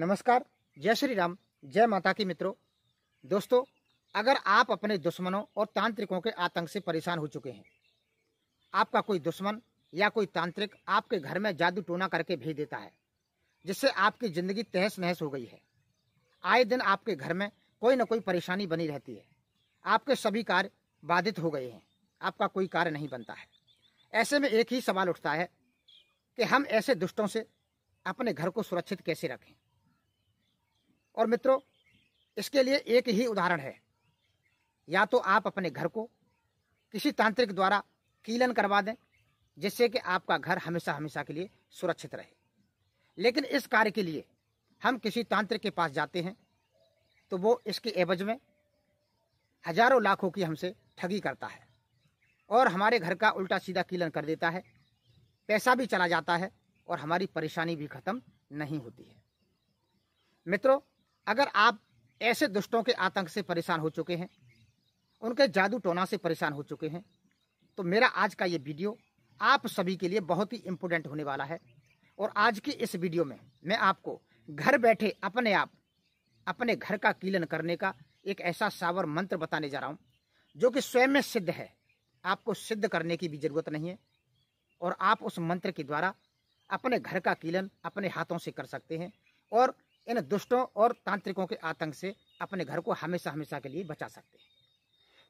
नमस्कार जय श्री राम जय माता की मित्रों दोस्तों अगर आप अपने दुश्मनों और तांत्रिकों के आतंक से परेशान हो चुके हैं आपका कोई दुश्मन या कोई तांत्रिक आपके घर में जादू टोना करके भेज देता है जिससे आपकी ज़िंदगी तहस नहस हो गई है आए दिन आपके घर में कोई ना कोई परेशानी बनी रहती है आपके सभी कार्य बाधित हो गए हैं आपका कोई कार्य नहीं बनता है ऐसे में एक ही सवाल उठता है कि हम ऐसे दुष्टों से अपने घर को सुरक्षित कैसे रखें और मित्रों इसके लिए एक ही उदाहरण है या तो आप अपने घर को किसी तांत्रिक द्वारा कीलन करवा दें जिससे कि आपका घर हमेशा हमेशा के लिए सुरक्षित रहे लेकिन इस कार्य के लिए हम किसी तांत्रिक के पास जाते हैं तो वो इसके एवज में हजारों लाखों की हमसे ठगी करता है और हमारे घर का उल्टा सीधा कीलन कर देता है पैसा भी चला जाता है और हमारी परेशानी भी ख़त्म नहीं होती है मित्रों अगर आप ऐसे दुष्टों के आतंक से परेशान हो चुके हैं उनके जादू टोना से परेशान हो चुके हैं तो मेरा आज का ये वीडियो आप सभी के लिए बहुत ही इम्पोर्टेंट होने वाला है और आज की इस वीडियो में मैं आपको घर बैठे अपने आप अपने घर का कीलन करने का एक ऐसा सावर मंत्र बताने जा रहा हूँ जो कि स्वयं में सिद्ध है आपको सिद्ध करने की भी ज़रूरत नहीं है और आप उस मंत्र के द्वारा अपने घर का कीलन अपने हाथों से कर सकते हैं और इन दुष्टों और तांत्रिकों के आतंक से अपने घर को हमेशा हमेशा के लिए बचा सकते हैं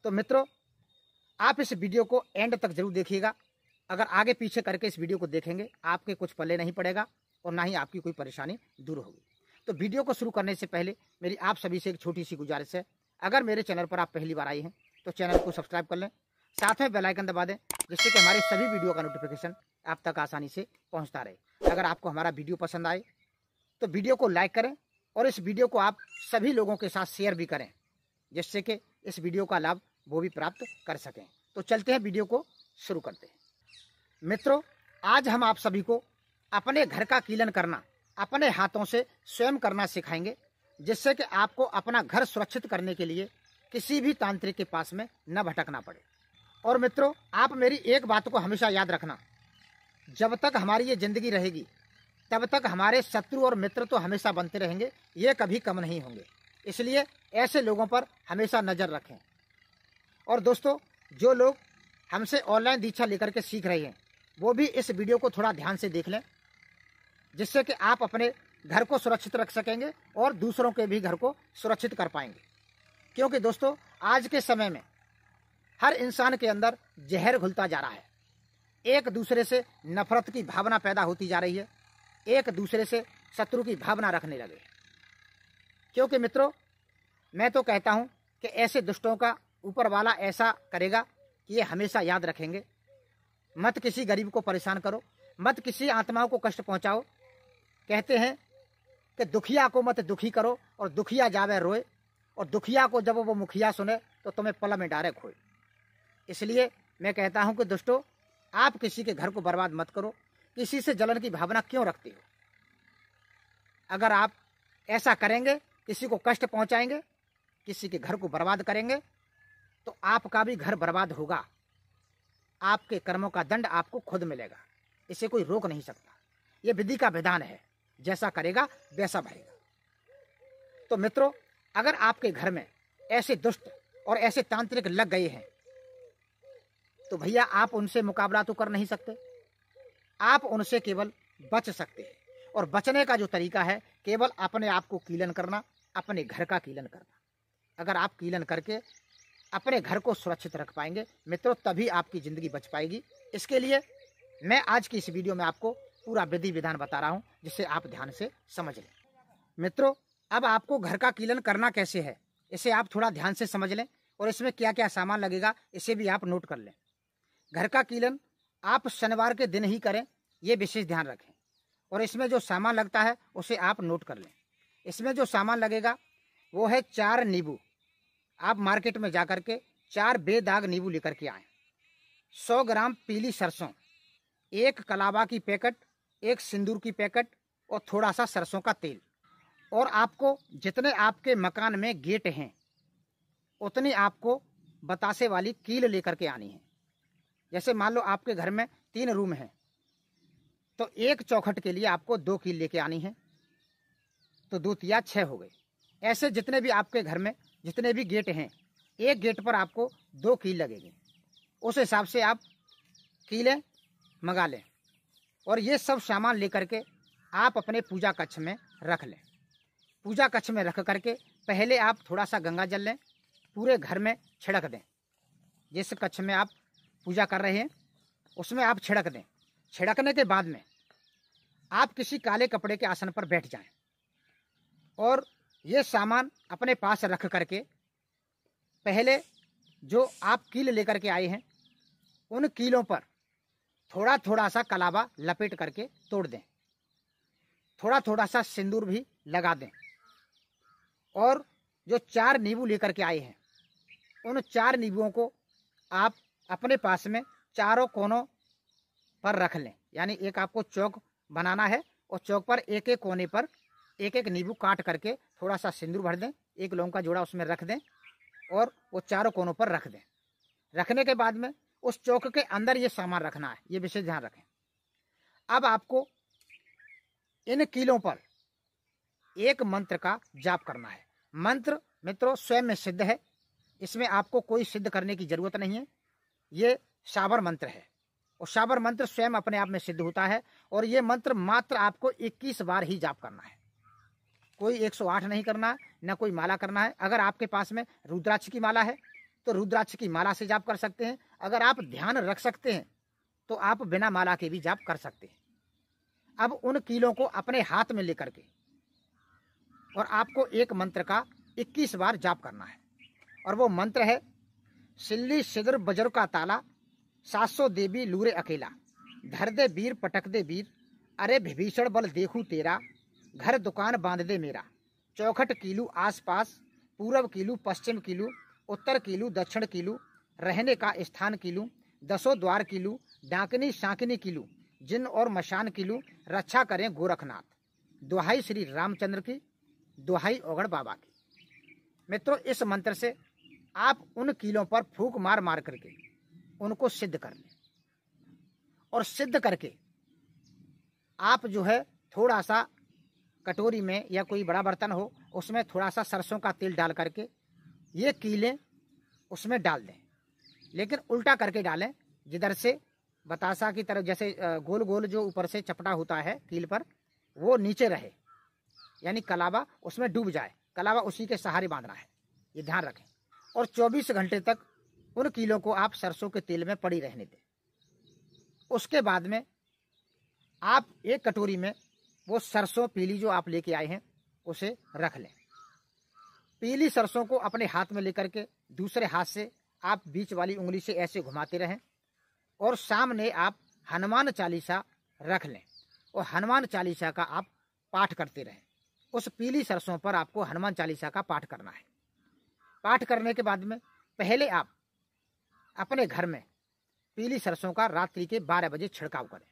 तो मित्रों आप इस वीडियो को एंड तक जरूर देखिएगा अगर आगे पीछे करके इस वीडियो को देखेंगे आपके कुछ पल्ले नहीं पड़ेगा और ना ही आपकी कोई परेशानी दूर होगी तो वीडियो को शुरू करने से पहले मेरी आप सभी से एक छोटी सी गुजारिश है अगर मेरे चैनल पर आप पहली बार आई हैं तो चैनल को सब्सक्राइब कर लें साथ में बेल आइकन दबा दें जिससे कि हमारे सभी वीडियो का नोटिफिकेशन आप तक आसानी से पहुंचता रहे अगर आपको हमारा वीडियो पसंद आए तो वीडियो को लाइक करें और इस वीडियो को आप सभी लोगों के साथ शेयर भी करें जिससे कि इस वीडियो का लाभ वो भी प्राप्त कर सकें तो चलते हैं वीडियो को शुरू करते हैं मित्रों आज हम आप सभी को अपने घर का कीलन करना अपने हाथों से स्वयं करना सिखाएंगे जिससे कि आपको अपना घर सुरक्षित करने के लिए किसी भी तांत्रिक के पास में न भटकना पड़े और मित्रों आप मेरी एक बात को हमेशा याद रखना जब तक हमारी ये ज़िंदगी रहेगी तब तक हमारे शत्रु और मित्र तो हमेशा बनते रहेंगे ये कभी कम नहीं होंगे इसलिए ऐसे लोगों पर हमेशा नज़र रखें और दोस्तों जो लोग हमसे ऑनलाइन दीक्षा लेकर के सीख रहे हैं वो भी इस वीडियो को थोड़ा ध्यान से देख लें जिससे कि आप अपने घर को सुरक्षित रख सकेंगे और दूसरों के भी घर को सुरक्षित कर पाएंगे क्योंकि दोस्तों आज के समय में हर इंसान के अंदर जहर घुलता जा रहा है एक दूसरे से नफरत की भावना पैदा होती जा रही है एक दूसरे से शत्रु की भावना रखने लगे क्योंकि मित्रों मैं तो कहता हूँ कि ऐसे दुष्टों का ऊपर वाला ऐसा करेगा कि ये हमेशा याद रखेंगे मत किसी गरीब को परेशान करो मत किसी आत्माओं को कष्ट पहुँचाओ कहते हैं कि दुखिया को मत दुखी करो और दुखिया जावे रोए और दुखिया को जब वो मुखिया सुने तो तुम्हें पल में डारे खोए इसलिए मैं कहता हूँ कि दुष्टो आप किसी के घर को बर्बाद मत करो किसी से जलन की भावना क्यों रखते हो अगर आप ऐसा करेंगे किसी को कष्ट पहुंचाएंगे किसी के घर को बर्बाद करेंगे तो आपका भी घर बर्बाद होगा आपके कर्मों का दंड आपको खुद मिलेगा इसे कोई रोक नहीं सकता ये विधि का विधान है जैसा करेगा वैसा भरेगा तो मित्रों अगर आपके घर में ऐसे दुष्ट और ऐसे तांत्रिक लग गए हैं तो भैया आप उनसे मुकाबला तो कर नहीं सकते आप उनसे केवल बच सकते हैं और बचने का जो तरीका है केवल अपने आप को कीलन करना अपने घर का कीलन करना अगर आप कीलन करके अपने घर को सुरक्षित रख पाएंगे मित्रों तभी आपकी ज़िंदगी बच पाएगी इसके लिए मैं आज की इस वीडियो में आपको पूरा विधि विधान बता रहा हूँ जिसे आप ध्यान से समझ लें मित्रों अब आपको घर का कीलन करना कैसे है इसे आप थोड़ा ध्यान से समझ लें और इसमें क्या क्या सामान लगेगा इसे भी आप नोट कर लें घर का कीलन आप शनिवार के दिन ही करें ये विशेष ध्यान रखें और इसमें जो सामान लगता है उसे आप नोट कर लें इसमें जो सामान लगेगा वो है चार नींबू आप मार्केट में जा के चार बेदाग नींबू लेकर के आएँ सौ ग्राम पीली सरसों एक कलावा की पैकेट एक सिंदूर की पैकेट और थोड़ा सा सरसों का तेल और आपको जितने आपके मकान में गेट हैं उतनी आपको बतासे वाली कील लेकर के आनी है जैसे मान लो आपके घर में तीन रूम हैं तो एक चौखट के लिए आपको दो कील लेके आनी है तो दो तिया छः हो गए ऐसे जितने भी आपके घर में जितने भी गेट हैं एक गेट पर आपको दो कील लगेगी उस हिसाब से आप कीलें मंगा लें और ये सब सामान लेकर के आप अपने पूजा कक्ष में रख लें पूजा कक्ष में रख करके पहले आप थोड़ा सा गंगा जल लें पूरे घर में छिड़क दें जिस कक्ष में आप पूजा कर रहे हैं उसमें आप छिड़क दें छिड़कने के बाद में आप किसी काले कपड़े के आसन पर बैठ जाएं और ये सामान अपने पास रख करके पहले जो आप कील लेकर के आए हैं उन कीलों पर थोड़ा थोड़ा सा कलावा लपेट करके तोड़ दें थोड़ा थोड़ा सा सिंदूर भी लगा दें और जो चार नींबू लेकर के आए हैं उन चार नींबुओं को आप अपने पास में चारों कोनों पर रख लें यानी एक आपको चौक बनाना है और चौक पर एक एक कोने पर एक एक नींबू काट करके थोड़ा सा सिंदूर भर दें एक लौंग का जोड़ा उसमें रख दें और वो चारों कोनों पर रख दें रखने के बाद में उस चौक के अंदर ये सामान रखना है ये विशेष ध्यान रखें अब आपको इन कीलों पर एक मंत्र का जाप करना है मंत्र मित्रों स्वयं में सिद्ध है इसमें आपको कोई सिद्ध करने की जरूरत नहीं है ये शाबर मंत्र है और शाबर मंत्र स्वयं अपने आप में सिद्ध होता है और ये मंत्र मात्र आपको 21 बार ही जाप करना है कोई 108 नहीं करना ना कोई माला करना है अगर आपके पास में रुद्राक्ष की माला है तो रुद्राक्ष की माला से जाप कर सकते हैं अगर आप ध्यान रख सकते हैं तो आप बिना माला के भी जाप कर सकते हैं अब उन कीलों को अपने हाथ में लेकर के और आपको एक मंत्र का 21 बार जाप करना है और वो मंत्र है सिल्ली सिदर बजर का ताला सासो देवी लूरे अकेला धर दे वीर पटक दे वीर अरे भीषण बल देखू तेरा घर दुकान बांध दे मेरा चौखट किलू आस पास पूर्व किलू पश्चिम किलू उत्तर किलू दक्षिण किलू रहने का स्थान किलू दसो द्वार किलू डाकनी शांकनी किलू जिन और मशान किलू रक्षा करें गोरखनाथ दुहाई श्री रामचंद्र की दुहाई ओगड़ बाबा की मित्रों इस मंत्र से आप उन कीलों पर फूक मार मार करके उनको सिद्ध कर लें और सिद्ध करके आप जो है थोड़ा सा कटोरी में या कोई बड़ा बर्तन हो उसमें थोड़ा सा सरसों का तेल डाल करके ये कीलें उसमें डाल दें लेकिन उल्टा करके डालें जिधर से बतासा की तरफ जैसे गोल गोल जो ऊपर से चपटा होता है कील पर वो नीचे रहे यानी कलावा उसमें डूब जाए कलावा उसी के सहारे बांधना है ये ध्यान रखें और 24 घंटे तक उन कीलों को आप सरसों के तेल में पड़ी रहने दें उसके बाद में आप एक कटोरी में वो सरसों पीली जो आप लेके आए हैं उसे रख लें पीली सरसों को अपने हाथ में लेकर के दूसरे हाथ से आप बीच वाली उंगली से ऐसे घुमाते रहें और सामने आप हनुमान चालीसा रख लें और हनुमान चालीसा का आप पाठ करते रहें उस पीली सरसों पर आपको हनुमान चालीसा का पाठ करना है पाठ करने के बाद में पहले आप अपने घर में पीली सरसों का रात्रि के 12 बजे छिड़काव करें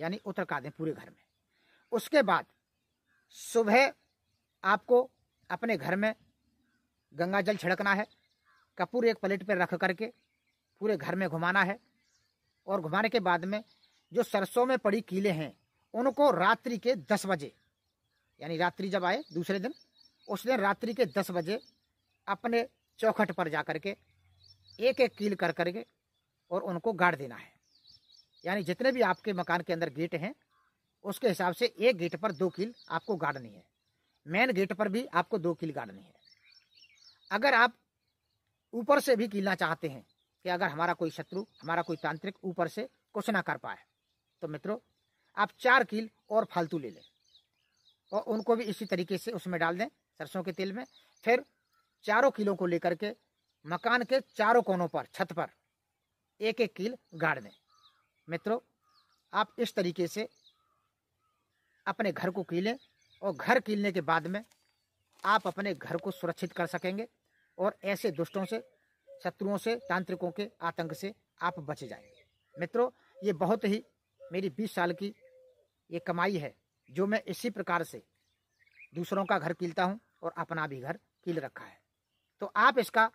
यानी उतरका दें पूरे घर में उसके बाद सुबह आपको अपने घर में गंगा जल छिड़कना है कपूर एक प्लेट पर रख करके पूरे घर में घुमाना है और घुमाने के बाद में जो सरसों में पड़ी कीले हैं उनको रात्रि के दस बजे यानी रात्रि जब आए दूसरे दिन उस दिन रात्रि के दस बजे अपने चौखट पर जा करके एक एक कील कर करके और उनको गाड़ देना है यानी जितने भी आपके मकान के अंदर गेट हैं उसके हिसाब से एक गेट पर दो कील आपको गाड़नी है मेन गेट पर भी आपको दो कील गाड़नी है अगर आप ऊपर से भी कीलना चाहते हैं कि अगर हमारा कोई शत्रु हमारा कोई तांत्रिक ऊपर से कुछ ना कर पाए तो मित्रों आप चार कील और फालतू ले लें और उनको भी इसी तरीके से उसमें डाल दें सरसों के तेल में फिर चारों कीलों को लेकर के मकान के चारों कोनों पर छत पर एक एक कील गाड़ दें मित्रों आप इस तरीके से अपने घर को कीलें और घर कीलने के बाद में आप अपने घर को सुरक्षित कर सकेंगे और ऐसे दुष्टों से शत्रुओं से तांत्रिकों के आतंक से आप बच जाएंगे मित्रों ये बहुत ही मेरी 20 साल की ये कमाई है जो मैं इसी प्रकार से दूसरों का घर कीलता हूँ और अपना भी घर कील रखा है तो आप इसका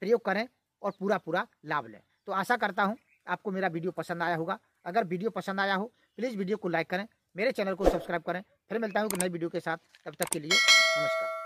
प्रयोग करें और पूरा पूरा लाभ लें तो आशा करता हूँ आपको मेरा वीडियो पसंद आया होगा अगर वीडियो पसंद आया हो प्लीज़ वीडियो को लाइक करें मेरे चैनल को सब्सक्राइब करें फिर मिलता हूँ नई वीडियो के साथ तब तक के लिए नमस्कार